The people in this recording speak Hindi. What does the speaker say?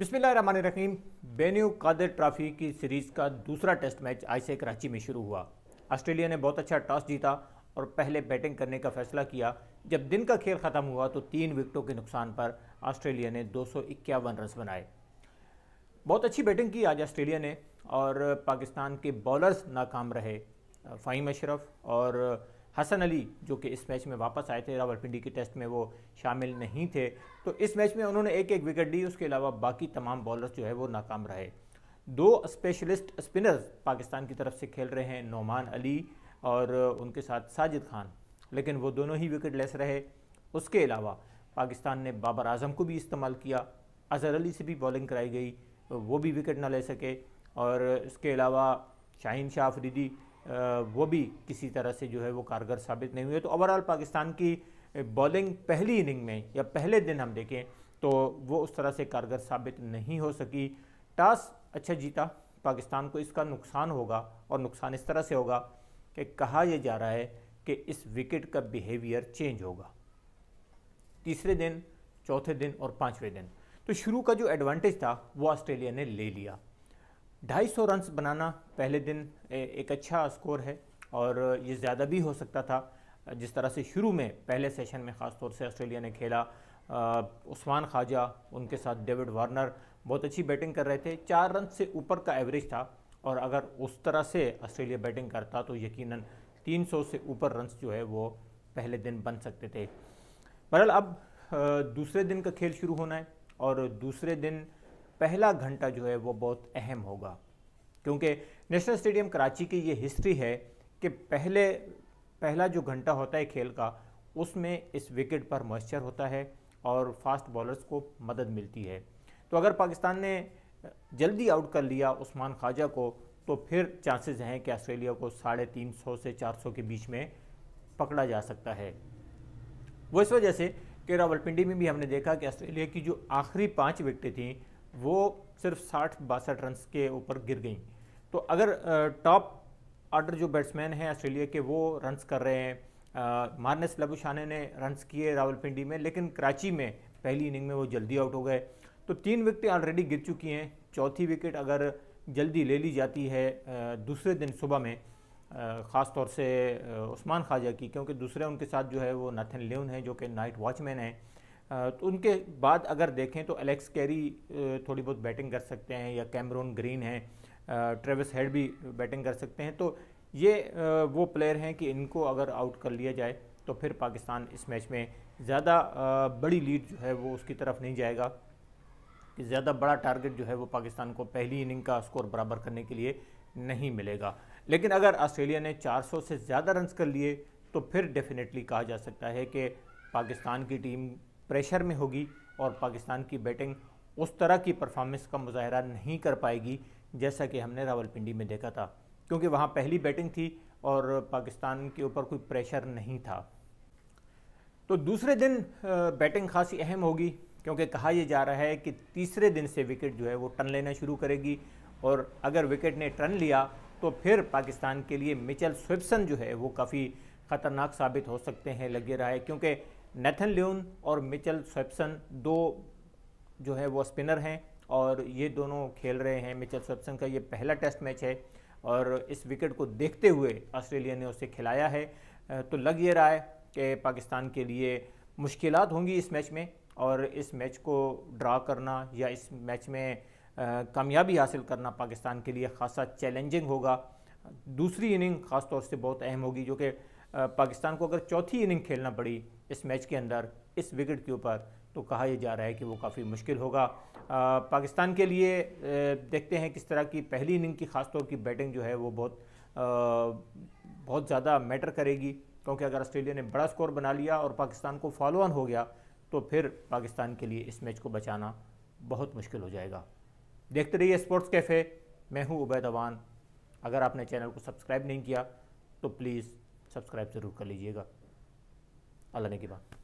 बिस्मिल्लाम बेन्यू कादिर ट्रॉफी की सीरीज़ का दूसरा टेस्ट मैच आज से कराची में शुरू हुआ ऑस्ट्रेलिया ने बहुत अच्छा टॉस जीता और पहले बैटिंग करने का फैसला किया जब दिन का खेल ख़त्म हुआ तो तीन विकटों के नुकसान पर ऑस्ट्रेलिया ने दो रन बनाए बहुत अच्छी बैटिंग की आज ऑस्ट्रेलिया ने और पाकिस्तान के बॉलर्स नाकाम रहे फ़ाहिम अशरफ और हसन अली जो कि इस मैच में वापस आए थे रावलपिंडी के टेस्ट में वो शामिल नहीं थे तो इस मैच में उन्होंने एक एक विकेट ली उसके अलावा बाकी तमाम बॉलर्स जो है वो नाकाम रहे दो स्पेशलिस्ट स्पिनर्स पाकिस्तान की तरफ से खेल रहे हैं नोमान अली और उनके साथ साजिद खान लेकिन वो दोनों ही विकेट लेस रहे उसके अलावा पाकिस्तान ने बाबर आजम को भी इस्तेमाल किया अजहर अली से भी बॉलिंग कराई गई वो भी विकेट ना ले सके और इसके अलावा शाहीन शाह अफरीदी वो भी किसी तरह से जो है वो कारगर साबित नहीं हुए तो ओवरऑल पाकिस्तान की बॉलिंग पहली इनिंग में या पहले दिन हम देखें तो वो उस तरह से कारगर साबित नहीं हो सकी टॉस अच्छा जीता पाकिस्तान को इसका नुकसान होगा और नुकसान इस तरह से होगा कि कहा यह जा रहा है कि इस विकेट का बिहेवियर चेंज होगा तीसरे दिन चौथे दिन और पाँचवें दिन तो शुरू का जो एडवांटेज था वो ऑस्ट्रेलिया ने ले लिया ढाई सौ रन्स बनाना पहले दिन एक अच्छा स्कोर है और ये ज़्यादा भी हो सकता था जिस तरह से शुरू में पहले सेशन में ख़ास तौर से ऑस्ट्रेलिया ने खेला उस्मान ख्वाजा उनके साथ डेविड वार्नर बहुत अच्छी बैटिंग कर रहे थे चार रन से ऊपर का एवरेज था और अगर उस तरह से ऑस्ट्रेलिया बैटिंग करता तो तीन सौ से ऊपर रन्स जो है वो पहले दिन बन सकते थे बहरहाल अब दूसरे दिन का खेल शुरू होना है और दूसरे दिन पहला घंटा जो है वो बहुत अहम होगा क्योंकि नेशनल स्टेडियम कराची की ये हिस्ट्री है कि पहले पहला जो घंटा होता है खेल का उसमें इस विकेट पर मॉइस्चर होता है और फास्ट बॉलर्स को मदद मिलती है तो अगर पाकिस्तान ने जल्दी आउट कर लिया उस्मान ख्वाजा को तो फिर चांसेस हैं कि ऑस्ट्रेलिया को साढ़े तीन सौ से चार सौ के बीच में पकड़ा जा सकता है वो इस वजह से कि रावलपिंडी में भी हमने देखा कि ऑस्ट्रेलिया की जो आखिरी पाँच विकटें थीं वो सिर्फ साठ बासठ रन के ऊपर गिर गई तो अगर टॉप आर्डर जो बैट्समैन हैं ऑस्ट्रेलिया के वो रन्स कर रहे हैं मारनेस लबुशाने ने रन्स किए रावलपिंडी में लेकिन कराची में पहली इनिंग में वो जल्दी आउट हो गए तो तीन विकटें ऑलरेडी गिर चुकी हैं चौथी विकेट अगर जल्दी ले ली जाती है दूसरे दिन सुबह में ख़ास तौर से उस्मान ख्वाजा की क्योंकि दूसरे उनके साथ जो है वो नाथन लेन है जो कि नाइट वॉचमैन हैं तो उनके बाद अगर देखें तो एलेक्स कैरी थोड़ी बहुत बैटिंग कर सकते हैं या कैमरून ग्रीन है ट्रेविस हेड भी बैटिंग कर सकते हैं तो ये वो प्लेयर हैं कि इनको अगर आउट कर लिया जाए तो फिर पाकिस्तान इस मैच में ज़्यादा बड़ी लीड जो है वो उसकी तरफ नहीं जाएगा कि ज़्यादा बड़ा टारगेट जो है वो पाकिस्तान को पहली इनिंग का स्कोर बराबर करने के लिए नहीं मिलेगा लेकिन अगर ऑस्ट्रेलिया ने 400 से ज़्यादा रन्स कर लिए तो फिर डेफिनेटली कहा जा सकता है कि पाकिस्तान की टीम प्रेशर में होगी और पाकिस्तान की बैटिंग उस तरह की परफॉर्मेंस का मुजाहरा नहीं कर पाएगी जैसा कि हमने रावलपिंडी में देखा था क्योंकि वहाँ पहली बैटिंग थी और पाकिस्तान के ऊपर कोई प्रेशर नहीं था तो दूसरे दिन बैटिंग खासी अहम होगी क्योंकि कहा यह जा रहा है कि तीसरे दिन से विकेट जो है वो टन लेना शुरू करेगी और अगर विकेट ने टन लिया तो फिर पाकिस्तान के लिए मिचल स्विप्सन जो है वो काफ़ी खतरनाक साबित हो सकते हैं लग रहा है क्योंकि नेथन लियोन और मिचल स्वेप्सन दो जो है वो स्पिनर हैं और ये दोनों खेल रहे हैं मिचल स्वेप्सन का ये पहला टेस्ट मैच है और इस विकेट को देखते हुए ऑस्ट्रेलिया ने उसे खिलाया है तो लग ये रहा है कि पाकिस्तान के लिए मुश्किल होंगी इस मैच में और इस मैच को ड्रा करना या इस मैच में कामयाबी हासिल करना पाकिस्तान के लिए खासा चैलेंजिंग होगा दूसरी इनिंग ख़ास तौर से बहुत अहम होगी जो कि पाकिस्तान को अगर चौथी इनिंग खेलना पड़ी इस मैच के अंदर इस विकेट के ऊपर तो कहा यह जा रहा है कि वो काफ़ी मुश्किल होगा आ, पाकिस्तान के लिए देखते हैं किस तरह की पहली इनिंग की खासतौर की बैटिंग जो है वो बहुत आ, बहुत ज़्यादा मैटर करेगी क्योंकि अगर ऑस्ट्रेलिया ने बड़ा स्कोर बना लिया और पाकिस्तान को फॉलो ऑन हो गया तो फिर पाकिस्तान के लिए इस मैच को बचाना बहुत मुश्किल हो जाएगा देखते रहिए स्पोर्ट्स कैफ़े मैं हूँ उबैद अवान अगर आपने चैनल को सब्सक्राइब नहीं किया तो प्लीज़ सब्सक्राइब ज़रूर कर लीजिएगा अल्लाह ने की बात